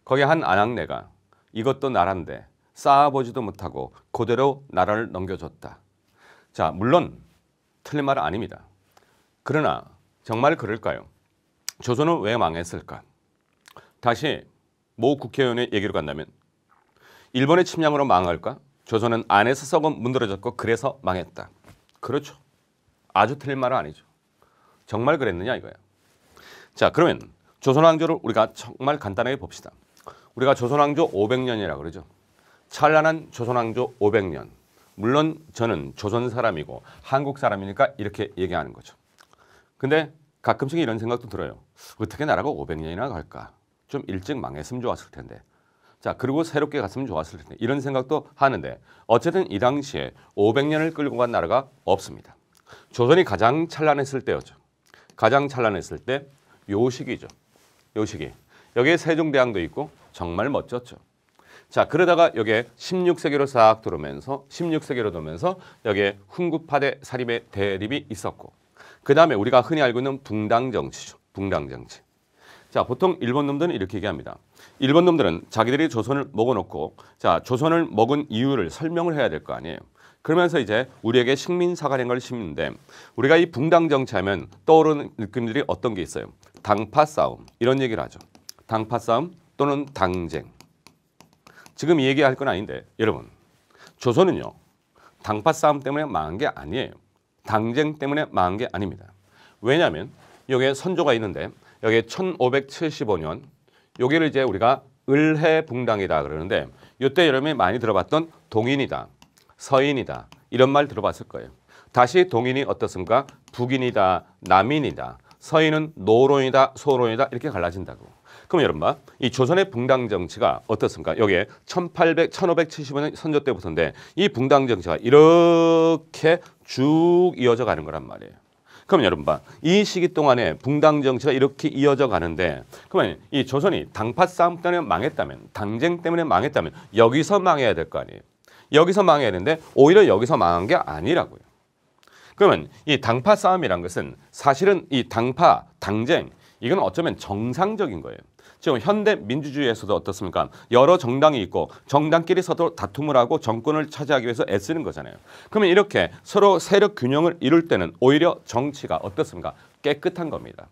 거기 한 안악내가 이것도 나란데 쌓아보지도 못하고 그대로 나라를 넘겨줬다. 자 물론 틀린 말은 아닙니다. 그러나 정말 그럴까요? 조선은 왜 망했을까? 다시 모 국회의원의 얘기로 간다면 일본의 침략으로 망할까? 조선은 안에서 썩은 문드러졌고 그래서 망했다. 그렇죠. 아주 틀린 말은 아니죠. 정말 그랬느냐 이거야. 자 그러면 조선왕조를 우리가 정말 간단하게 봅시다. 우리가 조선왕조 500년이라 고 그러죠. 찬란한 조선왕조 500년. 물론 저는 조선 사람이고 한국 사람이니까 이렇게 얘기하는 거죠. 근데 가끔씩 이런 생각도 들어요. 어떻게 나라가 500년이나 갈까? 좀 일찍 망했으면 좋았을 텐데. 자, 그리고 새롭게 갔으면 좋았을 텐데 이런 생각도 하는데 어쨌든 이 당시에 500년을 끌고 간 나라가 없습니다. 조선이 가장 찬란했을 때였죠. 가장 찬란했을 때 요 시기죠. 요 시기. 여기에 세종대왕도 있고 정말 멋졌죠. 자 그러다가 여기에 16세기로 싹 들어오면서 16세기로 들어오면서 여기에 훈구파대 사립의 대립이 있었고 그 다음에 우리가 흔히 알고 있는 붕당 정치죠. 붕당 정치. 자 보통 일본 놈들은 이렇게 얘기합니다. 일본 놈들은 자기들이 조선을 먹어놓고 자 조선을 먹은 이유를 설명을 해야 될 거 아니에요. 그러면서 이제 우리에게 식민사관인 걸 심는데 우리가 이 붕당 정치하면 떠오르는 느낌들이 어떤 게 있어요. 당파 싸움 이런 얘기를 하죠. 당파 싸움 또는 당쟁. 지금 이 얘기할 건 아닌데 여러분 조선은요 당파 싸움 때문에 망한 게 아니에요. 당쟁 때문에 망한 게 아닙니다. 왜냐하면 여기에 선조가 있는데 여기에 1575년 여기를 이제 우리가 을해붕당이다 그러는데 요때 여러분이 많이 들어봤던 동인이다, 서인이다 이런 말 들어봤을 거예요. 다시 동인이 어떻습니까? 북인이다, 남인이다, 서인은 노론이다, 소론이다 이렇게 갈라진다고. 그럼 여러분 봐, 이 조선의 붕당 정치가 어떻습니까? 여기에 1800, 1575년 선조 때부터인데 이 붕당 정치가 이렇게 쭉 이어져 가는 거란 말이에요. 그럼 여러분 봐이 시기 동안에 붕당 정치가 이렇게 이어져 가는데 그러면 이 조선이 당파 싸움 때문에 망했다면 당쟁 때문에 망했다면 여기서 망해야 될 거 아니에요. 여기서 망해야 되는데 오히려 여기서 망한 게 아니라고요. 그러면 이 당파 싸움이란 것은 사실은 이 당파 당쟁 이건 어쩌면 정상적인 거예요. 지금 현대 민주주의에서도 어떻습니까? 여러 정당이 있고 정당끼리 서로 다툼을 하고 정권을 차지하기 위해서 애쓰는 거잖아요. 그러면 이렇게 서로 세력 균형을 이룰 때는 오히려 정치가 어떻습니까? 깨끗한 겁니다.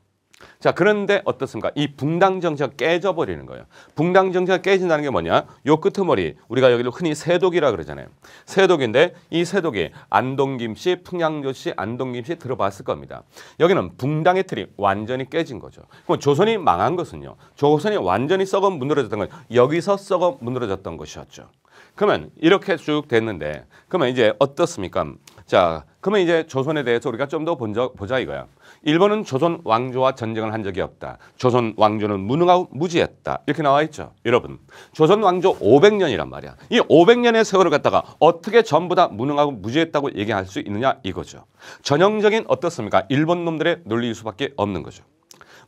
자 그런데 어떻습니까? 이 붕당 정체가 깨져버리는 거예요. 붕당 정체가 깨진다는 게 뭐냐? 요 끄트머리 우리가 여기를 흔히 세독이라 그러잖아요. 세독인데 이 세독이 안동김씨, 풍양조씨, 안동김씨 들어봤을 겁니다. 여기는 붕당의 틀이 완전히 깨진 거죠. 그럼 조선이 망한 것은요. 조선이 완전히 썩어 무너졌던 건 여기서 썩어 무너졌던 것이었죠. 그러면 이렇게 쭉 됐는데 그러면 이제 어떻습니까? 자 그러면 이제 조선에 대해서 우리가 좀 더 보자 이거야. 일본은 조선 왕조와 전쟁을 한 적이 없다. 조선 왕조는 무능하고 무지했다. 이렇게 나와 있죠. 여러분, 조선 왕조 500년이란 말이야. 이 500년의 세월을 갖다가 어떻게 전부 다 무능하고 무지했다고 얘기할 수 있느냐 이거죠. 전형적인 어떻습니까? 일본 놈들의 논리일 수밖에 없는 거죠.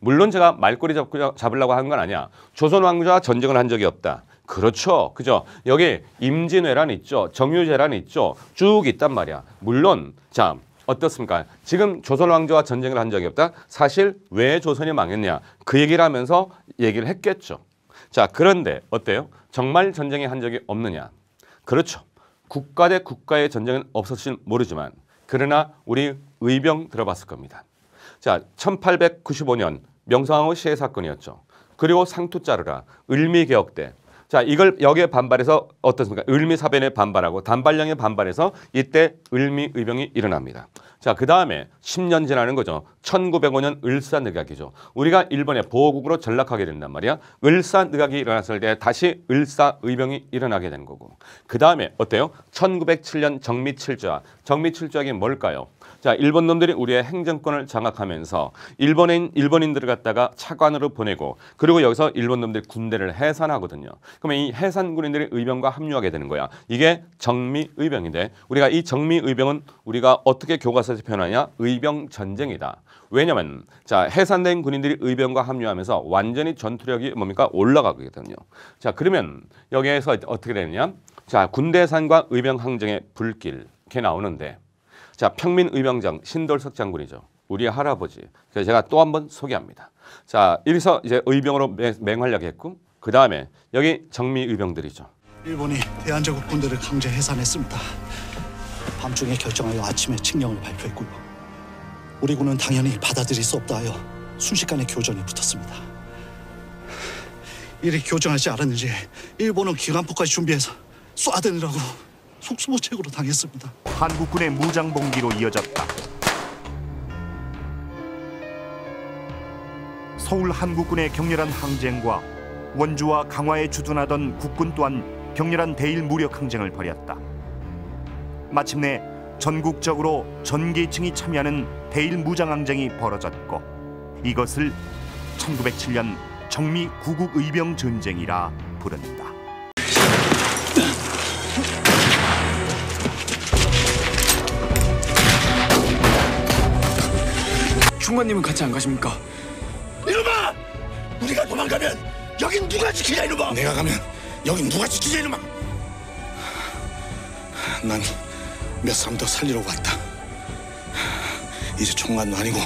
물론 제가 말꼬리 잡고 잡으려고 한 건 아니야. 조선 왕조와 전쟁을 한 적이 없다. 그렇죠. 그죠. 여기 임진왜란 있죠. 정유재란 있죠. 쭉 있단 말이야. 물론 자 어떻습니까? 지금 조선 왕조와 전쟁을 한 적이 없다. 사실 왜 조선이 망했냐 그 얘기를 하면서 얘기를 했겠죠. 자 그런데 어때요? 정말 전쟁에 한 적이 없느냐? 그렇죠. 국가 대 국가의 전쟁은 없었진 모르지만 그러나 우리 의병 들어봤을 겁니다. 자 1895년 명성황후 시해 사건이었죠. 그리고 상투 자르라, 을미개혁 때 자, 이걸 여기에 반발해서 어떻습니까? 을미사변에 반발하고 단발령에 반발해서 이때 을미의병이 일어납니다. 자, 그 다음에 10년 지나는 거죠. 1905년 을사늑약이죠. 우리가 일본의 보호국으로 전락하게 된단 말이야. 을사늑약이 일어났을 때 다시 을사의병이 일어나게 된 거고. 그 다음에 어때요? 1907년 정미칠조약. 정미칠조약이 뭘까요? 자, 일본 놈들이 우리의 행정권을 장악하면서 일본인 일본인들을 갖다가 차관으로 보내고 그리고 여기서 일본 놈들이 군대를 해산하거든요. 그러면 이 해산 군인들이 의병과 합류하게 되는 거야. 이게 정미 의병인데 우리가 이 정미 의병은 우리가 어떻게 교과서에서 표현하냐? 의병 전쟁이다. 왜냐면 자, 해산된 군인들이 의병과 합류하면서 완전히 전투력이 뭡니까? 올라가거든요. 자, 그러면 여기에서 어떻게 되느냐? 자, 군대산과 의병 항쟁의 불길 이렇게 나오는데 자, 평민의병장 신돌석 장군이죠. 우리 할아버지. 그래서 제가 또한번 소개합니다. 자, 여기서 이제 의병으로 맹활약했고 그 다음에 여기 정미의병들이죠. 일본이 대한제국 군대를 강제 해산했습니다. 밤중에 결정하여 아침에 칙령을 발표했고요. 우리 군은 당연히 받아들일 수 없다 하여 순식간에 교전이 붙었습니다. 이리 교정하지 않았는지 일본은 기관포까지 준비해서 쏴대느라고 속수무책으로 당했습니다. 한국군의 무장봉기로 이어졌다. 서울 한국군의 격렬한 항쟁과 원주와 강화에 주둔하던 국군 또한 격렬한 대일 무력 항쟁을 벌였다. 마침내 전국적으로 전계층이 참여하는 대일 무장항쟁이 벌어졌고 이것을 1907년 정미 구국의병 전쟁이라 부른다. 중관님은 같이 안 가십니까? 이놈아! 우리가 도망가면 여긴 누가 지키냐 이놈아! 내가 가면 여긴 누가 지키냐 이놈아! 난몇 사람 더 살리러 왔다. 이제 총관도 아니고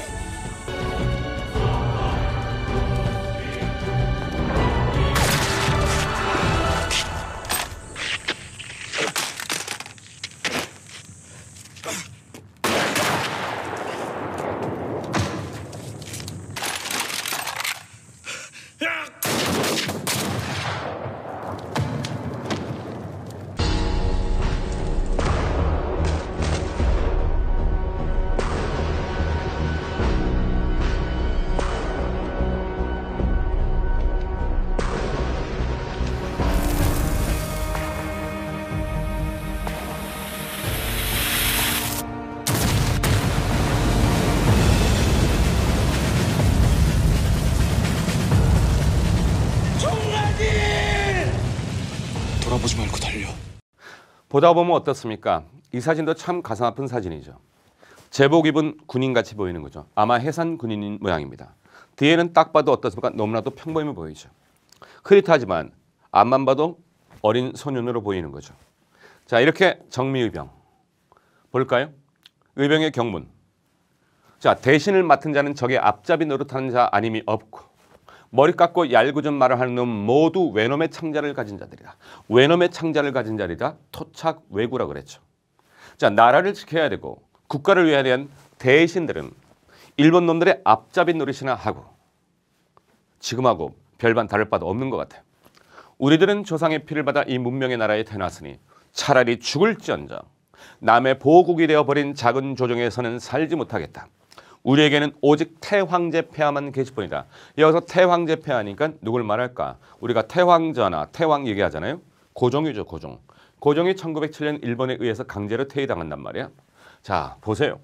보다 보면 어떻습니까? 이 사진도 참 가슴 아픈 사진이죠. 제복 입은 군인같이 보이는 거죠. 아마 해산 군인인 모양입니다. 뒤에는 딱 봐도 어떻습니까? 너무나도 평범해 보이죠. 흐릿하지만 앞만 봐도 어린 소년으로 보이는 거죠. 자 이렇게 정미의병 볼까요? 의병의 경문 자 대신을 맡은 자는 적의 앞잡이 노릇하는 자 아님이 없고 머리 깎고 얄궂은 말을 하는 놈 모두 외놈의 창자를 가진 자들이다. 외놈의 창자를 가진 자리다. 토착 외구라 그랬죠. 자, 나라를 지켜야 되고 국가를 위해야 된 대신들은 일본 놈들의 앞잡이 노릇이나 하고 지금하고 별반 다를 바도 없는 것 같아. 우리들은 조상의 피를 받아 이 문명의 나라에 태어났으니 차라리 죽을지언정 남의 보호국이 되어버린 작은 조정에서는 살지 못하겠다. 우리에게는 오직 태황제폐하만 계시뿐이다. 여기서 태황제폐하니까 누굴 말할까? 우리가 태황전하, 태왕 얘기하잖아요. 고종이죠, 고종. 고종이 1907년 일본에 의해서 강제로 퇴위당한단 말이야. 자, 보세요.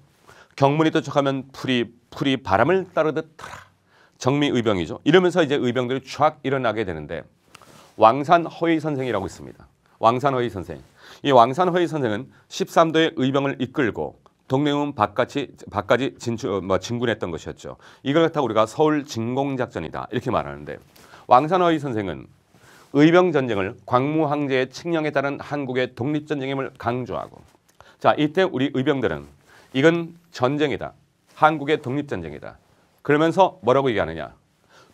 경문이 도착하면 풀이 풀이 바람을 따르듯 타라. 정미의병이죠. 이러면서 이제 의병들이 쫙 일어나게 되는데 왕산 허위 선생이라고 있습니다. 왕산 허위 선생. 이 왕산 허위 선생은 13도의 의병을 이끌고 동맹은 바깥이 바까지 진출 어, 뭐 진군했던 것이었죠. 이걸 갖다 우리가 서울 진공 작전이다 이렇게 말하는데 왕산어의 선생은 의병 전쟁을 광무 황제의 칙령에 따른 한국의 독립 전쟁임을 강조하고 자 이때 우리 의병들은 이건 전쟁이다 한국의 독립 전쟁이다 그러면서 뭐라고 얘기하느냐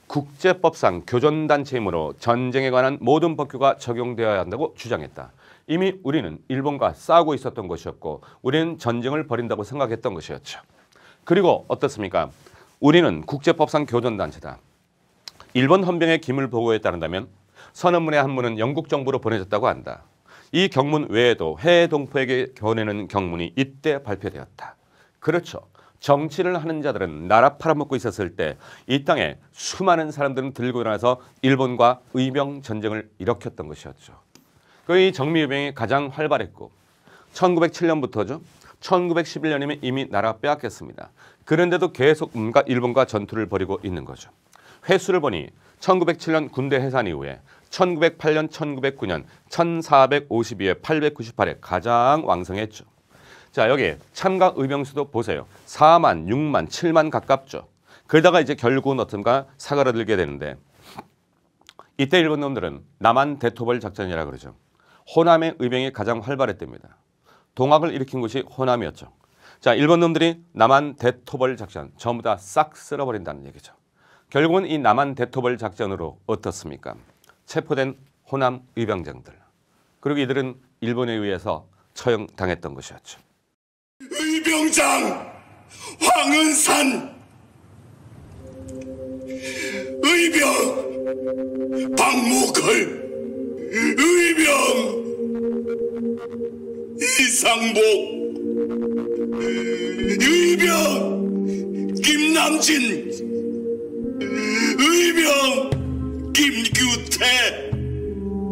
국제법상 교전단체이므로 전쟁에 관한 모든 법규가 적용되어야 한다고 주장했다. 이미 우리는 일본과 싸우고 있었던 것이었고 우리는 전쟁을 벌인다고 생각했던 것이었죠. 그리고 어떻습니까? 우리는 국제법상 교전단체다. 일본 헌병의 기물 보고에 따른다면 선언문의 한 문은 영국 정부로 보내졌다고 한다. 이 경문 외에도 해외 동포에게 겨내는 경문이 이때 발표되었다. 그렇죠. 정치를 하는 자들은 나라 팔아먹고 있었을 때 이 땅에 수많은 사람들은 들고 나서 일본과 의병 전쟁을 일으켰던 것이었죠. 그의 정미유병이 가장 활발했고 1907년부터죠. 1911년이면 이미 나라 빼앗겼습니다. 그런데도 계속 일본과 전투를 벌이고 있는 거죠. 횟수를 보니 1907년 군대 해산 이후에 1908년, 1909년 1452회 898회 가장 왕성했죠. 자 여기 참가 의병수도 보세요. 4만, 6만, 7만 가깝죠. 그러다가 이제 결국은 어떤가 사그라들게 되는데 이때 일본 놈들은 남한 대토벌 작전이라 고 그러죠. 호남의 의병이 가장 활발했답니다. 동학을 일으킨 곳이 호남이었죠. 자, 일본 놈들이 남한 대토벌 작전 전부 다 싹 쓸어버린다는 얘기죠. 결국은 이 남한 대토벌 작전으로 어떻습니까? 체포된 호남 의병장들. 그리고 이들은 일본에 의해서 처형당했던 것이었죠. 의병장 황은산 의병 박목을 의병 이상복 의병 김남진 의병 김규태 의병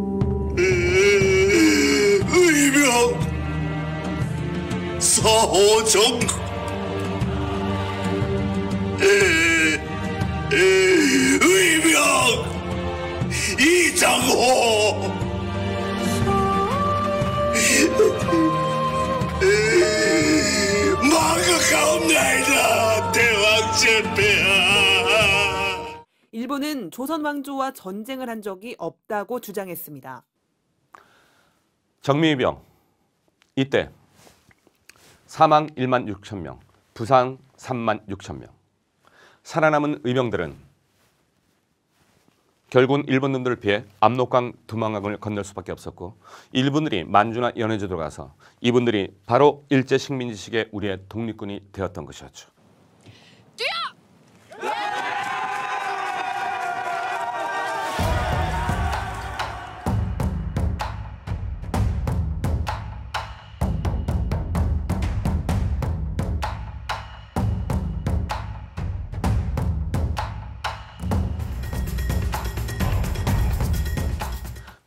서호정 의병 이장호 극하옵나다 대왕제패야 일본은 조선 왕조와 전쟁을 한 적이 없다고 주장했습니다. 정미병 이때 사망 1만 6천 명, 부상 3만 6천 명. 살아남은 의병들은 결국은 일본 놈들을 피해 압록강 두만강을 건널 수밖에 없었고 일본들이 만주나 연해주로 가서 이분들이 바로 일제 식민지식의 우리의 독립군이 되었던 것이었죠.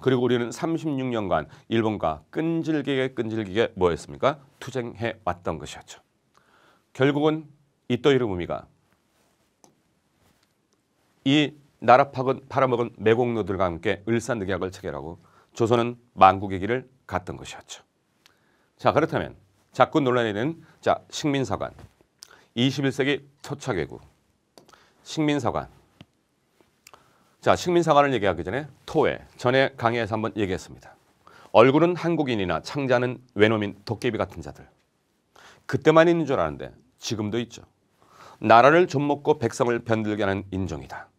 그리고 우리는 36년간 일본과 끈질기게 끈질기게 뭐였습니까? 투쟁해 왔던 것이었죠. 결국은 이토 히로부미가 이 나라 파건, 팔아먹은 매국노들과 함께 을사늑약을 체결하고 조선은 망국의 길을 갔던 것이었죠. 자 그렇다면 자꾸 논란이 는자 식민사관 21세기 초차개구 식민사관 자, 식민사관을 얘기하기 전에 토해 전에 강의에서 한번 얘기했습니다. 얼굴은 한국인이나 창자는 외노민 도깨비 같은 자들. 그때만 있는 줄 아는데 지금도 있죠. 나라를 좀먹고 백성을 변들게 하는 인종이다.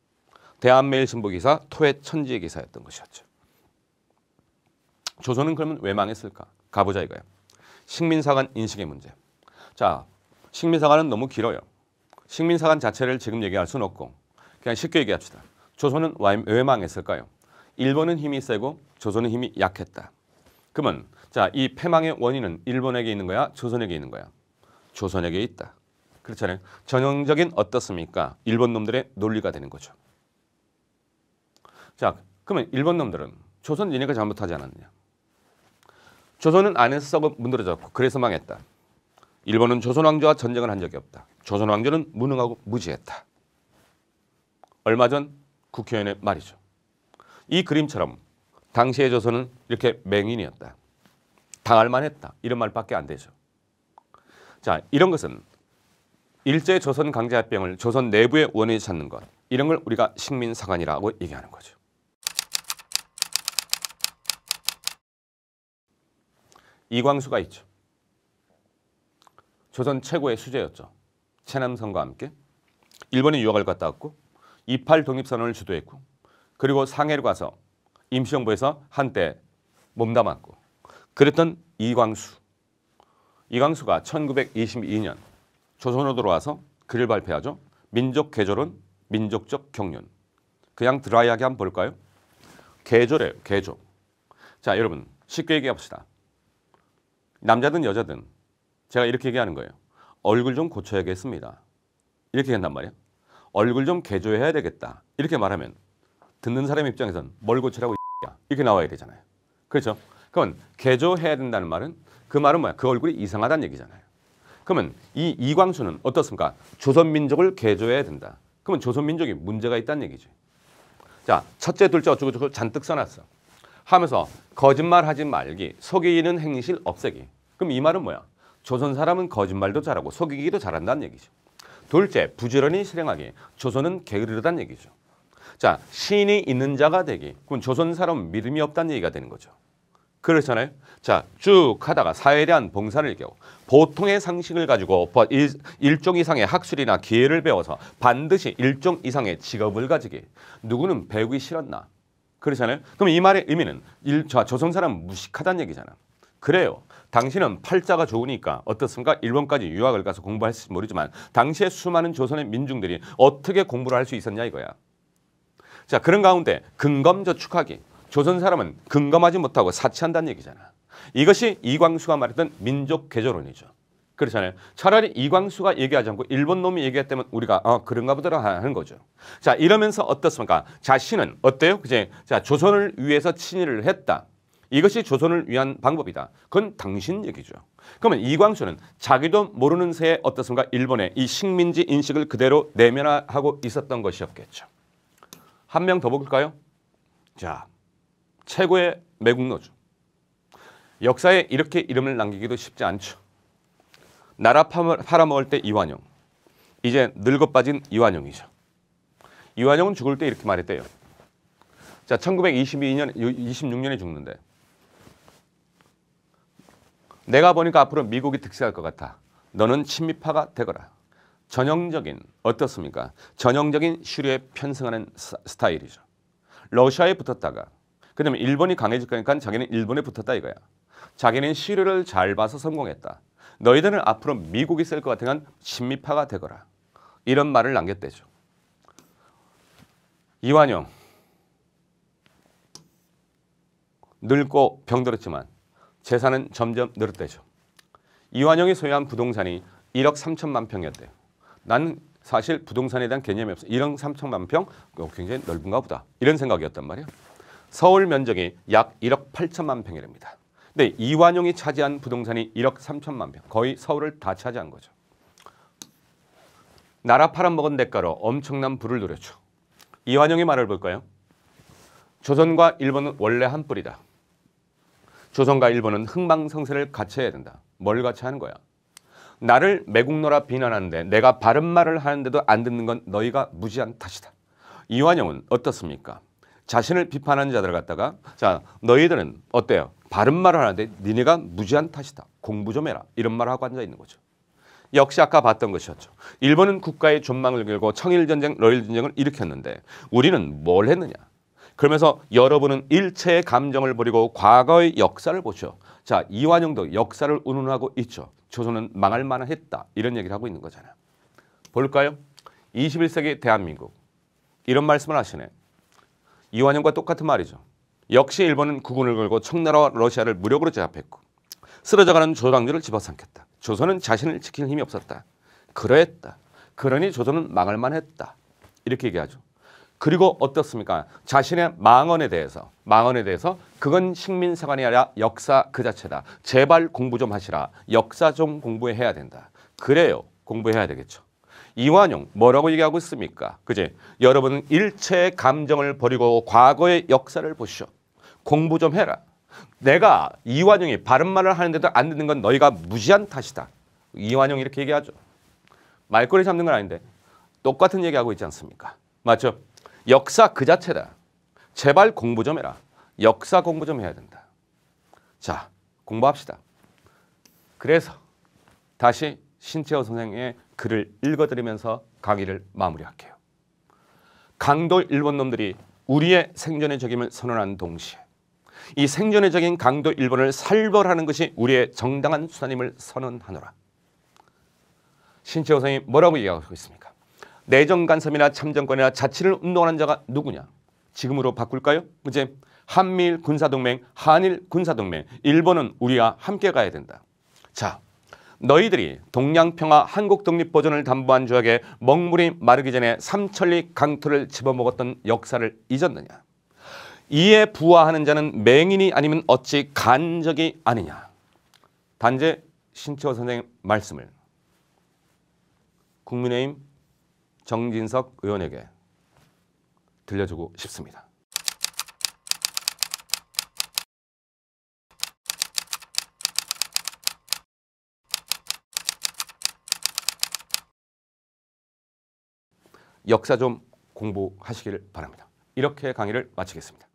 대한매일신보 기사 토해 천지의 기사였던 것이었죠. 조선은 그러면 왜 망했을까? 가보자 이거예 식민사관 인식의 문제. 자, 식민사관은 너무 길어요. 식민사관 자체를 지금 얘기할 수는 없고 그냥 쉽게 얘기합시다. 조선은 왜 망했을까요? 일본은 힘이 세고 조선은 힘이 약했다. 그러면 자, 이 패망의 원인은 일본에게 있는 거야? 조선에게 있는 거야? 조선에게 있다. 그렇잖아요. 전형적인 어떻습니까? 일본 놈들의 논리가 되는 거죠. 자, 그러면 일본 놈들은 조선 얘네가 잘못하지 않았느냐? 조선은 안에서 썩어 문드러졌고 그래서 망했다. 일본은 조선 왕조와 전쟁을 한 적이 없다. 조선 왕조는 무능하고 무지했다. 얼마 전 국회의원의 말이죠. 이 그림처럼 당시의 조선은 이렇게 맹인이었다. 당할 만했다. 이런 말밖에 안 되죠. 자, 이런 것은 일제 조선 강제 합병을 조선 내부의 원인 찾는 것. 이런 걸 우리가 식민 사관이라고 얘기하는 거죠. 이광수가 있죠. 조선 최고의 수재였죠. 체남성과 함께 일본에 유학을 갔다 왔고 28 독립선언을 주도했고 그리고 상해로 가서 임시정부에서 한때 몸담았고 그랬던 이광수 이광수가 1922년 조선으로 돌아와서 글을 발표하죠. 민족 계절은 민족적 경륜. 그냥 드라이하게 한번 볼까요? 개조에요 개조. 자, 여러분 쉽게 얘기해 봅시다. 남자든 여자든 제가 이렇게 얘기하는 거예요. 얼굴 좀 고쳐야겠습니다. 이렇게 한단 말이에요. 얼굴 좀 개조해야 되겠다. 이렇게 말하면 듣는 사람 입장에선 뭘 고치라고 이렇게 나와야 되잖아요. 그렇죠? 그건 개조해야 된다는 말은 그 말은 뭐야? 그 얼굴이 이상하다는 얘기잖아요. 그러면 이 이광수는 어떻습니까? 조선민족을 개조해야 된다. 그러면 조선민족이 문제가 있다는 얘기죠. 자, 첫째, 둘째 어쩌고 저쩌고 잔뜩 써놨어. 하면서 거짓말하지 말기, 속이는 행실 없애기. 그럼 이 말은 뭐야? 조선 사람은 거짓말도 잘하고 속이기도 잘한다는 얘기죠. 둘째, 부지런히 실행하기. 조선은 게으르다는 얘기죠. 자, 신이 있는 자가 되기. 그건 조선 사람 믿음이 없다는 얘기가 되는 거죠. 그렇잖아요. 자, 쭉 하다가 사회에 대한 봉사를 일우 보통의 상식을 가지고 일, 종 이상의 학술이나 기회를 배워서 반드시 일종 이상의 직업을 가지기. 누구는 배우기 싫었나? 그렇잖아요. 그럼 이 말의 의미는 일, 저, 조선 사람 무식하다는 얘기잖아. 그래요. 당신은 팔자가 좋으니까 어떻습니까? 일본까지 유학을 가서 공부했을지 모르지만 당시에 수많은 조선의 민중들이 어떻게 공부를 할 수 있었냐 이거야. 자 그런 가운데 근검저축하기. 조선 사람은 근검하지 못하고 사치한다는 얘기잖아. 이것이 이광수가 말했던 민족 개조론이죠. 그렇잖아요. 차라리 이광수가 얘기하지 않고 일본 놈이 얘기했다면 우리가 어 그런가 보더라 하는 거죠. 자 이러면서 어떻습니까? 자신은 어때요? 그제 자 조선을 위해서 친일을 했다. 이것이 조선을 위한 방법이다. 그건 당신 얘기죠. 그러면 이광수는 자기도 모르는 새에 어떻습니까? 일본의 이 식민지 인식을 그대로 내면화하고 있었던 것이었겠죠. 한 명 더 볼까요? 자, 최고의 매국노죠. 역사에 이렇게 이름을 남기기도 쉽지 않죠. 나라 팔아먹을 때 이완용. 이제 늙어 빠진 이완용이죠. 이완용은 죽을 때 이렇게 말했대요. 자, 1922년, 26년에 죽는데 내가 보니까 앞으로 미국이 득세할 것 같아. 너는 친미파가 되거라. 전형적인 어떻습니까? 전형적인 시류에 편승하는 스타일이죠. 러시아에 붙었다가 그다음에 일본이 강해질 거니까 자기는 일본에 붙었다 이거야. 자기는 시류를 잘 봐서 성공했다. 너희들은 앞으로 미국이 쓸 것 같으면 친미파가 되거라. 이런 말을 남겼대죠. 이완용 늙고 병들었지만 재산은 점점 늘었대죠. 이완영이 소유한 부동산이 1억 3천만 평이었대요. 나는 사실 부동산에 대한 개념이 없어. 1억 3천만 평? 어, 굉장히 넓은가 보다. 이런 생각이었단 말이에요. 서울 면적이 약 1억 8천만 평이랍니다. 근데 이완용이 차지한 부동산이 1억 3천만 평. 거의 서울을 다 차지한 거죠. 나라 팔아먹은 대가로 엄청난 부를 누렸죠. 이완용의 말을 볼까요? 조선과 일본은 원래 한 뿔이다. 조선과 일본은 흥망성쇠를 같이 해야 된다. 뭘 같이 하는 거야? 나를 매국노라 비난하는데 내가 바른 말을 하는데도 안 듣는 건 너희가 무지한 탓이다. 이완용은 어떻습니까? 자신을 비판하는 자들 갖다가 자 너희들은 어때요? 바른 말을 하는데 니네가 무지한 탓이다. 공부 좀 해라. 이런 말을 하고 앉아 있는 거죠. 역시 아까 봤던 것이었죠. 일본은 국가의 존망을 길고 청일전쟁, 러일전쟁을 일으켰는데 우리는 뭘 했느냐? 그러면서 여러분은 일체의 감정을 버리고 과거의 역사를 보죠. 자, 이완용도 역사를 운운하고 있죠. 조선은 망할 만한 했다. 이런 얘기를 하고 있는 거잖아요. 볼까요? 21세기 대한민국. 이런 말씀을 하시네. 이완용과 똑같은 말이죠. 역시 일본은 국군을 걸고 청나라와 러시아를 무력으로 제압했고 쓰러져가는 조장들을 집어삼켰다. 조선은 자신을 지키는 힘이 없었다. 그러했다. 그러니 조선은 망할 만했다. 이렇게 얘기하죠. 그리고 어떻습니까? 자신의 망언에 대해서 망언에 대해서 그건 식민사관이 아니라 역사 그 자체다. 제발 공부 좀 하시라. 역사 좀 공부해야 된다. 그래요. 공부해야 되겠죠. 이완용 뭐라고 얘기하고 있습니까? 그지? 여러분은 일체의 감정을 버리고 과거의 역사를 보시오. 공부 좀 해라. 내가 이완용이 바른 말을 하는데도 안 듣는 건 너희가 무지한 탓이다. 이완용 이렇게 얘기하죠. 말꼬리 잡는 건 아닌데 똑같은 얘기하고 있지 않습니까? 맞죠? 역사 그 자체다. 제발 공부 좀 해라. 역사 공부 좀 해야 된다. 자, 공부합시다. 그래서 다시 신채호 선생의 글을 읽어드리면서 강의를 마무리할게요. 강도 일본 놈들이 우리의 생존의 적임을 선언한 동시에 이 생존의 적인 강도 일본을 살벌하는 것이 우리의 정당한 수단임을 선언하노라. 신채호 선생이 뭐라고 얘기하고 있습니까? 내정 간섭이나 참정권이나 자치를 운동하는 자가 누구냐? 지금으로 바꿀까요? 이제 한미일 군사동맹, 한일 군사동맹, 일본은 우리와 함께 가야 된다. 자, 너희들이 동양평화 한국 독립 버전을 담보한 조약에 먹물이 마르기 전에 삼천리 강토를 집어먹었던 역사를 잊었느냐? 이에 부하하는 자는 맹인이 아니면 어찌 간적이 아니냐? 단재 신채호 선생님 말씀을 국민의힘 정진석 의원에게 들려주고 싶습니다. 역사 좀 공부하시길 바랍니다. 이렇게 강의를 마치겠습니다.